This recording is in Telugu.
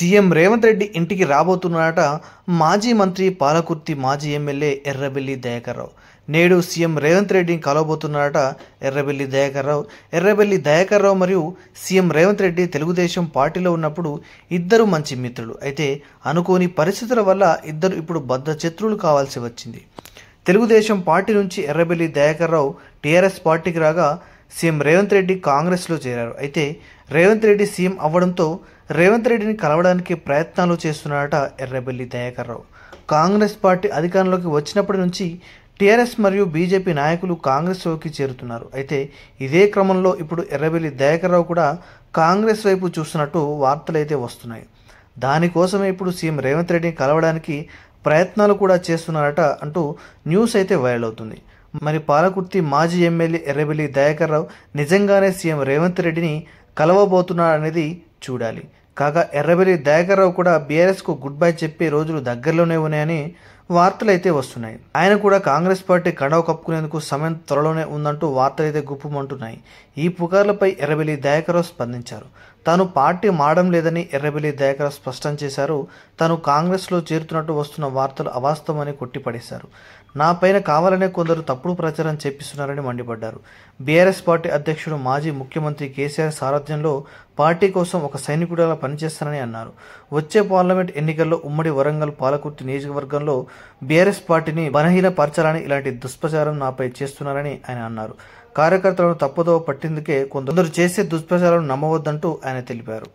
సీఎం రేవంత్ రెడ్డి ఇంటికి రాబోతున్నాడట మాజీ మంత్రి పాలకుర్తి మాజీ ఎమ్మెల్యే ఎర్రబెల్లి దయాకర్రావు నేడు సీఎం రేవంత్ రెడ్డిని కలవబోతున్నాడట ఎర్రబెల్లి దయాకర్రావు ఎర్రబెల్లి దయాకర్రావు మరియు సీఎం రేవంత్ రెడ్డి తెలుగుదేశం పార్టీలో ఉన్నప్పుడు ఇద్దరు మంచి మిత్రులు అయితే అనుకోని పరిస్థితుల వల్ల ఇద్దరు ఇప్పుడు బద్ద కావాల్సి వచ్చింది తెలుగుదేశం పార్టీ నుంచి ఎర్రబెల్లి దయాకర్రావు టీఆర్ఎస్ పార్టీకి రాగా సీఎం రేవంత్ రెడ్డి కాంగ్రెస్లో చేరారు అయితే రేవంత్ రెడ్డి సీఎం అవ్వడంతో రేవంత్ రెడ్డిని కలవడానికి ప్రయత్నాలు చేస్తున్నారట ఎర్రబెల్లి దయాకర్రావు కాంగ్రెస్ పార్టీ అధికారంలోకి వచ్చినప్పటి నుంచి టీఆర్ఎస్ మరియు బీజేపీ నాయకులు కాంగ్రెస్లోకి చేరుతున్నారు అయితే ఇదే క్రమంలో ఇప్పుడు ఎర్రబెల్లి రావు కూడా కాంగ్రెస్ వైపు చూస్తున్నట్టు వార్తలైతే వస్తున్నాయి దానికోసమే ఇప్పుడు సీఎం రేవంత్ రెడ్డిని కలవడానికి ప్రయత్నాలు కూడా చేస్తున్నారట అంటూ న్యూస్ అయితే వైరల్ అవుతుంది మరి పాలకుర్తి మాజీ ఎమ్మెల్యే ఎర్రబెల్లి దయాకర్ రావు నిజంగానే సీఎం రేవంత్ రెడ్డిని కలవబోతున్నాడనేది చూడాలి కాగా ఎర్రబెల్లి దయాకర్ రావు కూడా బీఆర్ఎస్కు గుడ్ బై చెప్పే రోజులు దగ్గరలోనే ఉన్నాయని వార్తలైతే వస్తున్నాయి ఆయన కూడా కాంగ్రెస్ పార్టీ కడవ కప్పుకునేందుకు సమయం త్వరలోనే ఉందంటూ వార్తలైతే గుప్పుమంటున్నాయి ఈ పుకార్లపై ఎర్రబెల్లి దయాకర్ రావు స్పందించారు తాను పార్టీ మాడం లేదని ఎర్రబెల్లి దయాకర్ స్పష్టం చేశారు తాను కాంగ్రెస్లో చేరుతున్నట్టు వస్తున్న వార్తలు అవాస్తవమని కొట్టిపడేశారు నా పైన కావాలనే కొందరు తప్పుడు ప్రచారం చేపిస్తున్నారని మండిపడ్డారు బీఆర్ఎస్ పార్టీ అధ్యక్షుడు మాజీ ముఖ్యమంత్రి కేసీఆర్ సారథ్యంలో పార్టీ కోసం ఒక సైనికుడిలా పనిచేస్తానని అన్నారు వచ్చే పార్లమెంట్ ఎన్నికల్లో ఉమ్మడి వరంగల్ పాలకుర్తి నియోజకవర్గంలో బీఆర్ఎస్ పార్టీని బలహీనపరచాలని ఇలాంటి దుష్ప్రచారం నాపై చేస్తున్నారని ఆయన అన్నారు కార్యకర్తలను తప్పుదో పట్టేందుకే కొందరు చేసే దుష్ప్రచారాలను నమ్మవద్దంటూ ఆయన తెలిపారు